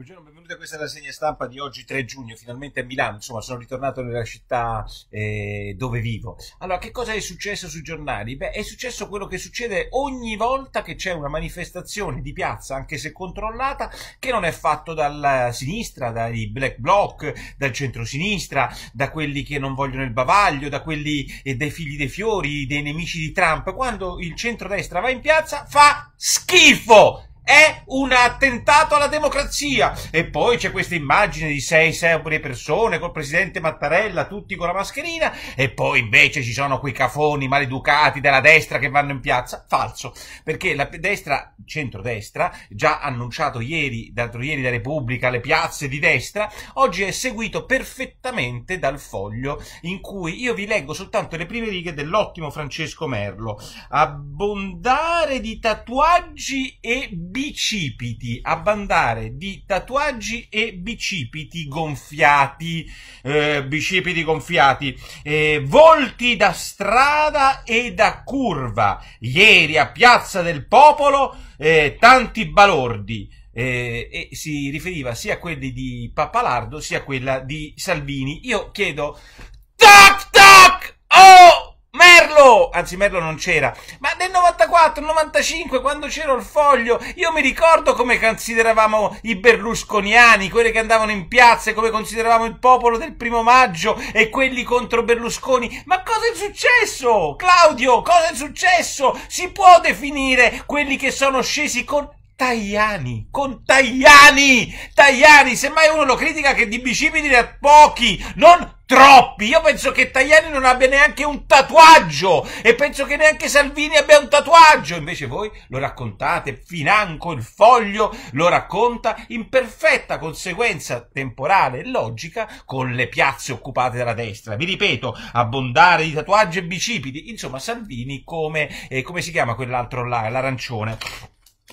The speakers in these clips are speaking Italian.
Buongiorno, benvenuti a questa rassegna stampa di oggi 3 giugno, finalmente a Milano, insomma sono ritornato nella città eh, dove vivo. Allora, che cosa è successo sui giornali? Beh, è successo quello che succede ogni volta che c'è una manifestazione di piazza, anche se controllata, che non è fatto dalla sinistra, dai black bloc, dal centrosinistra, da quelli che non vogliono il bavaglio, da quelli eh, dei figli dei fiori, dei nemici di Trump. Quando il centrodestra va in piazza fa schifo! è un attentato alla democrazia. E poi c'è questa immagine di sei serie persone col presidente Mattarella, tutti con la mascherina, e poi invece ci sono quei cafoni maleducati della destra che vanno in piazza. Falso, perché la destra, centrodestra, già annunciato ieri, d'altro ieri da Repubblica, le piazze di destra, oggi è seguito perfettamente dal foglio in cui io vi leggo soltanto le prime righe dell'ottimo Francesco Merlo. Abbondare di tatuaggi e bicipiti, a bandare di tatuaggi e bicipiti gonfiati, eh, bicipiti gonfiati, eh, volti da strada e da curva. Ieri a Piazza del Popolo eh, tanti balordi. Eh, e si riferiva sia a quelli di Pappalardo sia a quella di Salvini. Io chiedo, tac tac, oh! anzi Merlo non c'era, ma nel 94, 95, quando c'era il foglio, io mi ricordo come consideravamo i berlusconiani, quelli che andavano in piazza, come consideravamo il popolo del primo maggio e quelli contro Berlusconi, ma cosa è successo? Claudio, cosa è successo? Si può definire quelli che sono scesi con... Tajani, con Tajani, Tajani, semmai uno lo critica che di bicipiti ne ha pochi, non troppi. Io penso che Tajani non abbia neanche un tatuaggio e penso che neanche Salvini abbia un tatuaggio. Invece voi lo raccontate, financo il foglio lo racconta in perfetta conseguenza temporale e logica con le piazze occupate dalla destra. Vi ripeto, abbondare di tatuaggi e bicipiti. Insomma, Salvini come, eh, come si chiama quell'altro là, l'arancione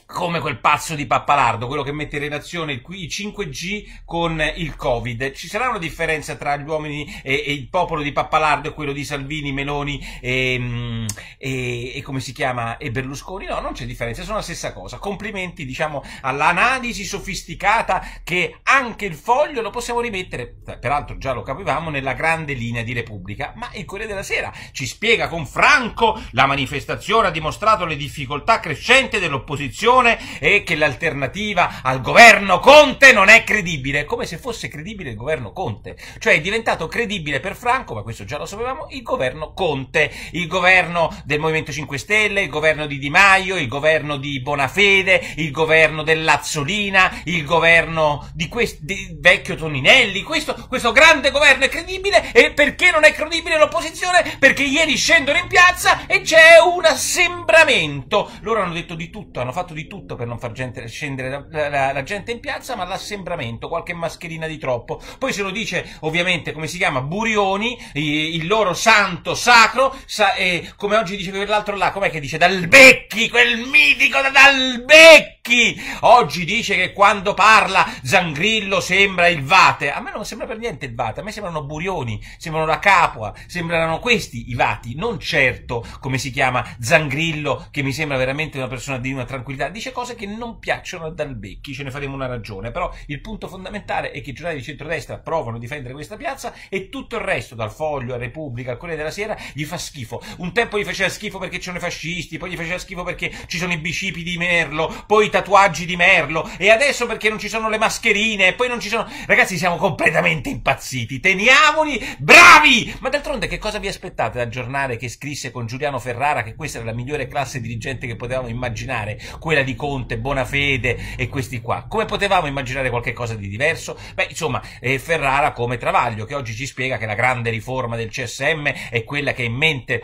come quel pazzo di Pappalardo, quello che mette in relazione il 5G con il Covid. Ci sarà una differenza tra gli uomini e, e il popolo di Pappalardo e quello di Salvini, Meloni e, mm, e, e come si chiama, e Berlusconi? No, non c'è differenza, sono la stessa cosa. Complimenti, diciamo, all'analisi sofisticata che anche il foglio lo possiamo rimettere, peraltro già lo capivamo, nella grande linea di Repubblica, ma il Corriere della Sera ci spiega con Franco la manifestazione ha dimostrato le difficoltà crescenti dell'opposizione Nazione e che l'alternativa al governo Conte non è credibile, come se fosse credibile il governo Conte. Cioè è diventato credibile per Franco, ma questo già lo sapevamo, il governo Conte, il governo del Movimento 5 Stelle, il governo di Di Maio, il governo di Bonafede, il governo dell'Azzolina, il governo di, quest- di vecchio Toninelli, questo, questo grande governo è credibile e perché non è credibile l'opposizione? Perché ieri scendono in piazza e c'è un assembramento. Loro hanno detto di tutto, hanno fatto di tutto per non far gente, scendere la, la, la, gente in piazza, ma l'assembramento, qualche mascherina di troppo. Poi se lo dice, ovviamente, come si chiama, Burioni, eh, il loro santo sacro, sa, eh, come oggi dice quell'altro là, com'è che dice? Dalbecchi, quel mitico Dalbecchi! Chi oggi dice che quando parla Zangrillo sembra il Vate. A me non sembra per niente il Vate, a me sembrano Burioni, sembrano la Capua, sembrano questi i Vati, non certo come si chiama Zangrillo che mi sembra veramente una persona di una tranquillità. Dice cose che non piacciono a Dalbecchi, ce ne faremo una ragione, però il punto fondamentale è che i giornali di centrodestra provano a difendere questa piazza e tutto il resto, dal Foglio a Repubblica al Corriere della Sera, gli fa schifo. Un tempo gli faceva schifo perché c'erano i fascisti, poi gli faceva schifo perché ci sono i bicipi di Merlo, poi tatuaggi di Merlo, e adesso perché non ci sono le mascherine, e poi non ci sono... Ragazzi, siamo completamente impazziti, teniamoli bravi! Ma d'altronde che cosa vi aspettate dal giornale che scrisse con Giuliano Ferrara che questa era la migliore classe dirigente che potevamo immaginare, quella di Conte, Bonafede e questi qua? Come potevamo immaginare qualcosa di diverso? Beh, insomma, eh, Ferrara come Travaglio, che oggi ci spiega che la grande riforma del CSM è quella che ha in mente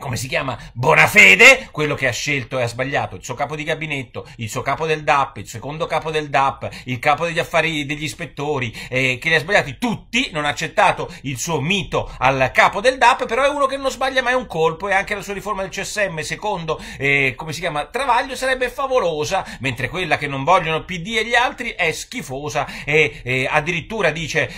come si chiama, Bonafede, quello che ha scelto e ha sbagliato il suo capo di gabinetto, il suo capo del DAP, il secondo capo del DAP, il capo degli affari degli ispettori, eh, che li ha sbagliati tutti, non ha accettato il suo mito al capo del DAP, però è uno che non sbaglia mai un colpo e anche la sua riforma del CSM, secondo, eh, come si chiama, Travaglio, sarebbe favolosa, mentre quella che non vogliono PD e gli altri è schifosa e eh, addirittura dice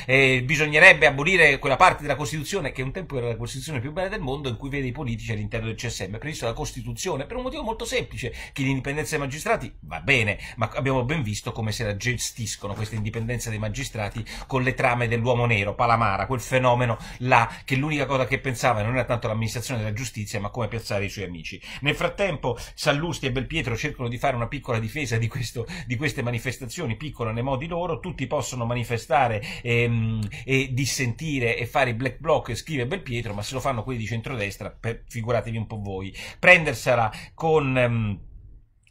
bisognerebbe abolire quella parte della Costituzione che un tempo era la Costituzione più bella del mondo in cui vede i politici giudici all'interno del CSM, è previsto dalla Costituzione, per un motivo molto semplice, che l'indipendenza dei magistrati va bene, ma abbiamo ben visto come se la gestiscono questa indipendenza dei magistrati con le trame dell'uomo nero, Palamara, quel fenomeno là che l'unica cosa che pensava non era tanto l'amministrazione della giustizia, ma come piazzare i suoi amici. Nel frattempo Sallusti e Belpietro cercano di fare una piccola difesa di, questo, di queste manifestazioni, piccola nei modi loro, tutti possono manifestare e, ehm, e dissentire e fare i black bloc, scrive Belpietro, ma se lo fanno quelli di centrodestra, per, figuratevi un po' voi, prendersela con... Um,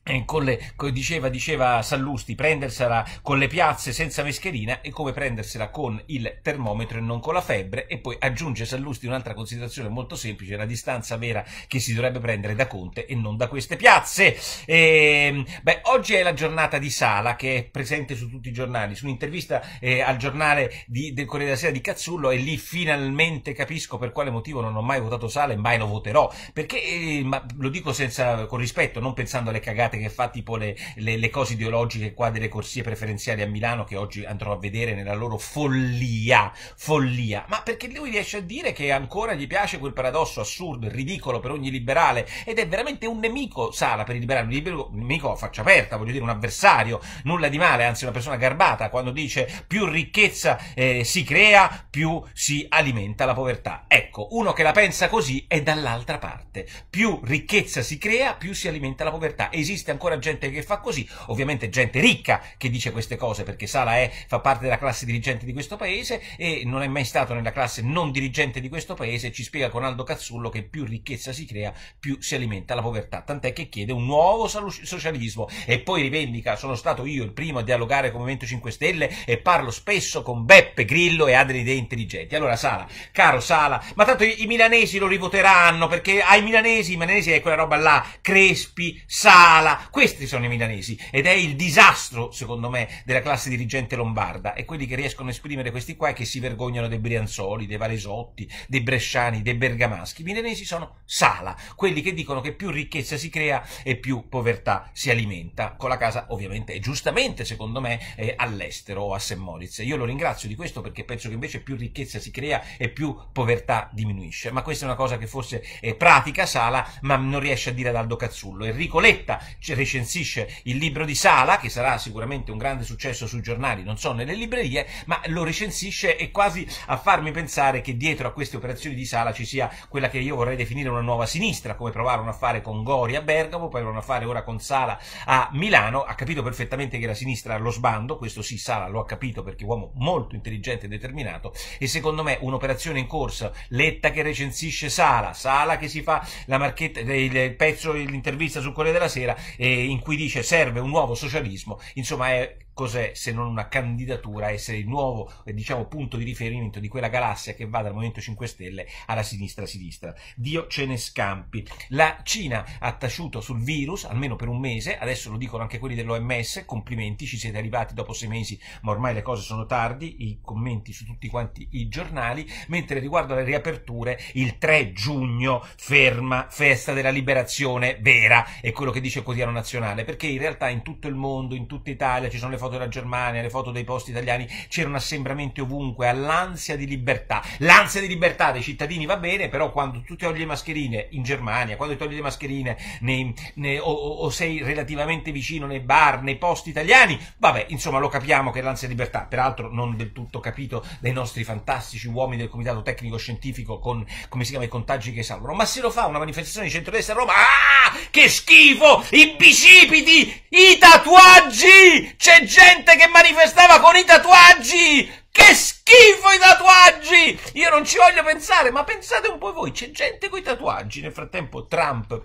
eh, le, diceva, diceva, Sallusti, prendersela con le piazze senza mascherina è come prendersela con il termometro e non con la febbre e poi aggiunge Sallusti un'altra considerazione molto semplice, la distanza vera che si dovrebbe prendere da Conte e non da queste piazze. E, ehm, beh, oggi è la giornata di Sala che è presente su tutti i giornali, su un'intervista eh, al giornale di, del Corriere della Sera di Cazzullo e lì finalmente capisco per quale motivo non ho mai votato Sala e mai lo voterò, perché, eh, ma lo dico senza, con rispetto, non pensando alle cagate Scarpinato che fa tipo le, le, le, cose ideologiche qua delle corsie preferenziali a Milano che oggi andrò a vedere nella loro follia, follia, ma perché lui riesce a dire che ancora gli piace quel paradosso assurdo, ridicolo per ogni liberale ed è veramente un nemico Sala per i liberali, un nemico, un nemico a faccia aperta, voglio dire un avversario, nulla di male, anzi una persona garbata quando dice più ricchezza eh, si crea, più si alimenta la povertà. Ecco, uno che la pensa così è dall'altra parte. Più ricchezza si crea, più si alimenta la povertà. Esiste esiste ancora gente che fa così, ovviamente gente ricca che dice queste cose perché Sala è, fa parte della classe dirigente di questo paese e non è mai stato nella classe non dirigente di questo paese, ci spiega con Aldo Cazzullo che più ricchezza si crea più si alimenta la povertà, tant'è che chiede un nuovo socialismo e poi rivendica sono stato io il primo a dialogare con Movimento 5 Stelle e parlo spesso con Beppe Grillo e altri idee intelligenti. Allora Sala, caro Sala, ma tanto i milanesi lo rivoteranno perché ai milanesi, i milanesi è quella roba là, Crespi, Sala, realtà questi sono i milanesi ed è il disastro, secondo me, della classe dirigente lombarda e quelli che riescono a esprimere questi qua è che si vergognano dei Brianzoli, dei Varesotti, dei Bresciani, dei Bergamaschi. I milanesi sono sala, quelli che dicono che più ricchezza si crea e più povertà si alimenta, con la casa ovviamente e giustamente, secondo me, all'estero o a St. Moritz. Io lo ringrazio di questo perché penso che invece più ricchezza si crea e più povertà diminuisce, ma questa è una cosa che forse è pratica Sala ma non riesce a dire ad Aldo Cazzullo. Enrico Letta, recensisce il libro di Sala, che sarà sicuramente un grande successo sui giornali, non so, nelle librerie, ma lo recensisce e quasi a farmi pensare che dietro a queste operazioni di Sala ci sia quella che io vorrei definire una nuova sinistra, come provarono a fare con Gori a Bergamo, poi provarono a fare ora con Sala a Milano, ha capito perfettamente che la sinistra ha lo sbando, questo sì Sala lo ha capito perché è uomo molto intelligente e determinato, e secondo me un'operazione in corso, Letta che recensisce Sala, Sala che si fa la marchetta, il pezzo, l'intervista sul Corriere della Sera, eh, in cui dice serve un nuovo socialismo, insomma è cos'è se non una candidatura a essere il nuovo eh, diciamo, punto di riferimento di quella galassia che va dal Movimento 5 Stelle alla sinistra-sinistra. Dio ce ne scampi. La Cina ha taciuto sul virus almeno per un mese, adesso lo dicono anche quelli dell'OMS, complimenti, ci siete arrivati dopo sei mesi, ma ormai le cose sono tardi, i commenti su tutti quanti i giornali, mentre riguardo alle riaperture, il 3 giugno ferma festa della liberazione vera, è quello che dice il quotidiano nazionale, perché in realtà in tutto il mondo, in tutta Italia ci sono le foto della Germania, le foto dei posti italiani, c'era un assembramento ovunque all'ansia di libertà. L'ansia di libertà dei cittadini va bene, però quando tu togli le mascherine in Germania, quando togli le mascherine nei, nei, o, o, sei relativamente vicino nei bar, nei posti italiani, vabbè, insomma lo capiamo che è l'ansia di libertà, peraltro non del tutto capito dai nostri fantastici uomini del Comitato Tecnico Scientifico con, come si chiama, i contagi che salvano. Ma se lo fa una manifestazione di centrodestra a Roma... Ah! che schifo, i bicipiti, i tatuaggi, c'è gente che manifestava con i tatuaggi, che schifo i tatuaggi, io non ci voglio pensare, ma pensate un po' voi, c'è gente con i tatuaggi, nel frattempo Trump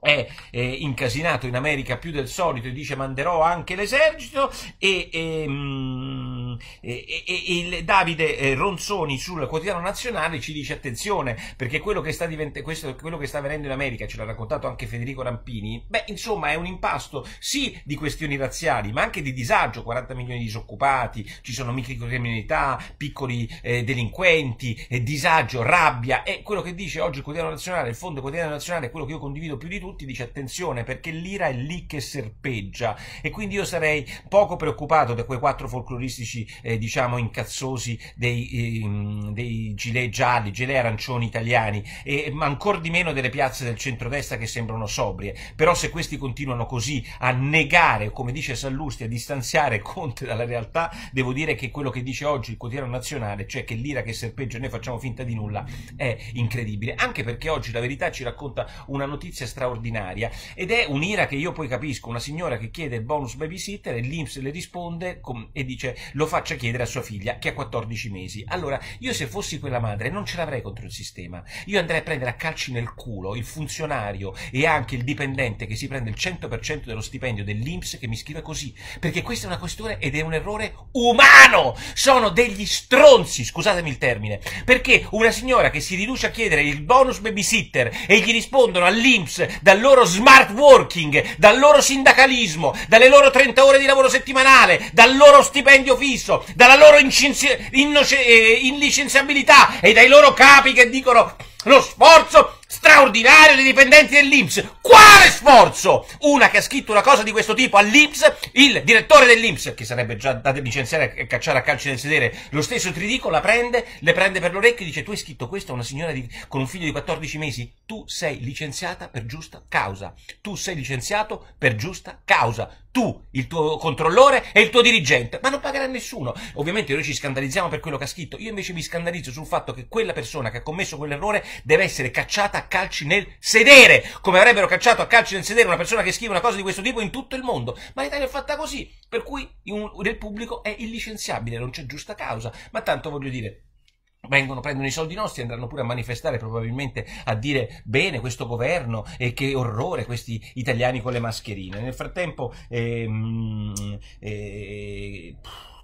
è, è incasinato in America più del solito e dice manderò anche l'esercito e... e ehm, mh, e, e, il Davide eh, Ronzoni sul quotidiano nazionale ci dice attenzione perché quello che sta, divent- questo, quello che sta avvenendo in America, ce l'ha raccontato anche Federico Rampini, beh insomma è un impasto sì di questioni razziali ma anche di disagio, 40 milioni di disoccupati, ci sono microcriminalità, piccoli eh, delinquenti, eh, disagio, rabbia e quello che dice oggi il quotidiano nazionale, il fondo quotidiano nazionale, quello che io condivido più di tutti, dice attenzione perché l'ira è lì che serpeggia e quindi io sarei poco preoccupato da quei quattro folcloristici eh, diciamo, incazzosi dei, eh, dei gilet gialli, gilet arancioni italiani, e, ma ancora di meno delle piazze del centrodestra che sembrano sobrie. Però se questi continuano così a negare, come dice Sallusti, a distanziare Conte dalla realtà, devo dire che quello che dice oggi il quotidiano nazionale, cioè che l'ira che serpeggia e noi facciamo finta di nulla, è incredibile. Anche perché oggi la verità ci racconta una notizia straordinaria ed è un'ira che io poi capisco, una signora che chiede il bonus babysitter e l'Inps le risponde e dice lo faccia chiedere a sua figlia che ha 14 mesi. Allora, io se fossi quella madre non ce l'avrei contro il sistema. Io andrei a prendere a calci nel culo il funzionario e anche il dipendente che si prende il 100% dello stipendio dell'Inps che mi scrive così, perché questa è una questione ed è un errore umano. Sono degli stronzi, scusatemi il termine, perché una signora che si riduce a chiedere il bonus babysitter e gli rispondono all'Inps dal loro smart working, dal loro sindacalismo, dalle loro 30 ore di lavoro settimanale, dal loro stipendio fisso Cristo, dalla loro eh, inlicenziabilità e dai loro capi che dicono lo sforzo straordinario dei dipendenti dell'Inps. Quale sforzo? Una che ha scritto una cosa di questo tipo all'Inps, il direttore dell'Inps, che sarebbe già da licenziare e cacciare a calci nel sedere, lo stesso Tridico la prende, le prende per l'orecchio e dice tu hai scritto questo a una signora di, con un figlio di 14 mesi, tu sei licenziata per giusta causa, tu sei licenziato per giusta causa, tu, il tuo controllore e il tuo dirigente, ma non pagherà nessuno. Ovviamente noi ci scandalizziamo per quello che ha scritto, io invece mi scandalizzo sul fatto che quella persona che ha commesso quell'errore deve essere cacciata a calci nel sedere, come avrebbero cacciato a calci nel sedere una persona che scrive una cosa di questo tipo in tutto il mondo. Ma l'Italia è fatta così, per cui il pubblico è illicenziabile, non c'è giusta causa. Ma tanto voglio dire, vengono, prendono i soldi nostri e andranno pure a manifestare probabilmente a dire bene questo governo e eh, che orrore questi italiani con le mascherine. Nel frattempo ehm, eh,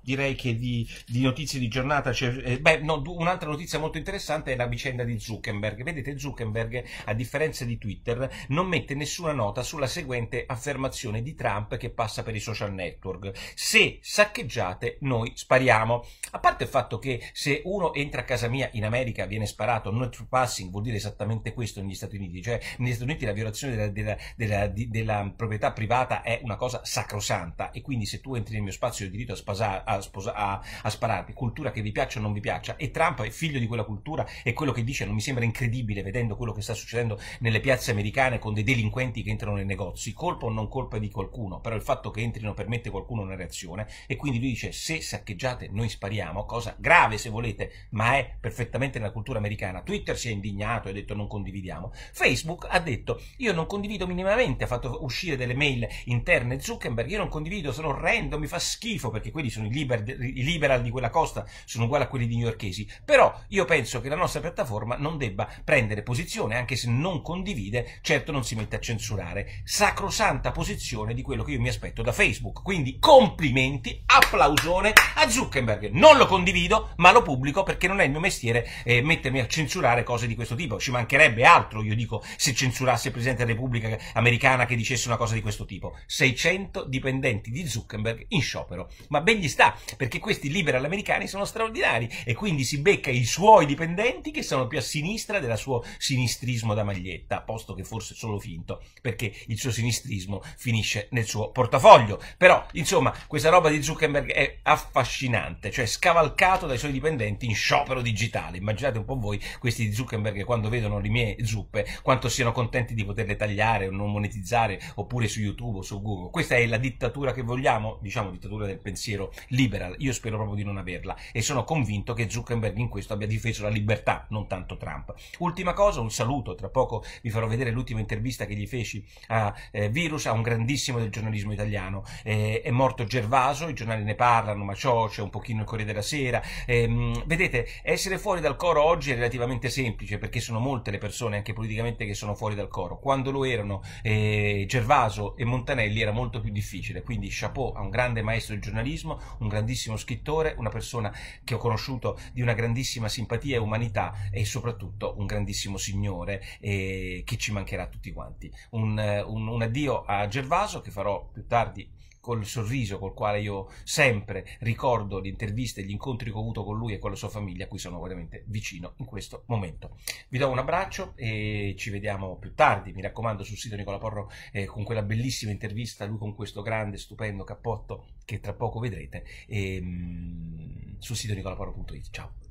direi che di, di notizie di giornata c'è. Eh, beh, no, un'altra notizia molto interessante è la vicenda di Zuckerberg. Vedete, Zuckerberg, a differenza di Twitter, non mette nessuna nota sulla seguente affermazione di Trump che passa per i social network. Se saccheggiate, noi spariamo. A parte il fatto che se uno entra a casa mia in America viene sparato, non trespassing vuol dire esattamente questo negli Stati Uniti, cioè negli Stati Uniti la violazione della, della, della, di, della proprietà privata è una cosa sacrosanta e quindi se tu entri nel mio spazio ho diritto a, spasare, a sposa- a, a spararvi, cultura che vi piaccia o non vi piaccia, e Trump è figlio di quella cultura e quello che dice non mi sembra incredibile vedendo quello che sta succedendo nelle piazze americane con dei delinquenti che entrano nei negozi, colpa o non colpa di qualcuno, però il fatto che entrino permette qualcuno una reazione e quindi lui dice se saccheggiate noi spariamo, cosa grave se volete, ma è perfettamente nella cultura americana. Twitter si è indignato e ha detto non condividiamo, Facebook ha detto io non condivido minimamente, ha fatto uscire delle mail interne Zuckerberg, io non condivido, sono orrendo, mi fa schifo perché quelli sono gli liber, i liberal di quella costa sono uguali a quelli di newyorkesi, però io penso che la nostra piattaforma non debba prendere posizione, anche se non condivide, certo non si mette a censurare, sacrosanta posizione di quello che io mi aspetto da Facebook. Quindi complimenti, applausone a Zuckerberg. Non lo condivido, ma lo pubblico perché non è il mio mestiere eh, mettermi a censurare cose di questo tipo. Ci mancherebbe altro, io dico, se censurasse il Presidente della Repubblica americana che dicesse una cosa di questo tipo. 600 dipendenti di Zuckerberg in sciopero. Ma ben gli sta perché questi liberal americani sono straordinari e quindi si becca i suoi dipendenti che sono più a sinistra del suo sinistrismo da maglietta, posto che forse solo finto, perché il suo sinistrismo finisce nel suo portafoglio. Però, insomma, questa roba di Zuckerberg è affascinante, cioè scavalcato dai suoi dipendenti in sciopero digitale. Immaginate un po' voi questi di Zuckerberg quando vedono le mie zuppe, quanto siano contenti di poterle tagliare o non monetizzare, oppure su YouTube o su Google. Questa è la dittatura che vogliamo, diciamo dittatura del pensiero libero liberal. Io spero proprio di non averla e sono convinto che Zuckerberg in questo abbia difeso la libertà, non tanto Trump. Ultima cosa, un saluto, tra poco vi farò vedere l'ultima intervista che gli feci a eh, Virus, a un grandissimo del giornalismo italiano. Eh, è morto Gervaso, i giornali ne parlano, ma ciò c'è un pochino il Corriere della Sera. Eh, vedete, essere fuori dal coro oggi è relativamente semplice perché sono molte le persone, anche politicamente, che sono fuori dal coro. Quando lo erano eh, Gervaso e Montanelli era molto più difficile, quindi chapeau a un grande maestro del giornalismo, un grandissimo scrittore, una persona che ho conosciuto di una grandissima simpatia e umanità e soprattutto un grandissimo signore eh, che ci mancherà tutti quanti. Un, eh, un, un addio a Gervaso che farò più tardi col sorriso col quale io sempre ricordo le interviste e gli incontri che ho avuto con lui e con la sua famiglia, a cui sono veramente vicino in questo momento. Vi do un abbraccio e ci vediamo più tardi, mi raccomando, sul sito Nicola Porro eh, con quella bellissima intervista, lui con questo grande, stupendo cappotto che tra poco vedrete, e, ehm, mh, sul sito nicolaporro.it. Ciao!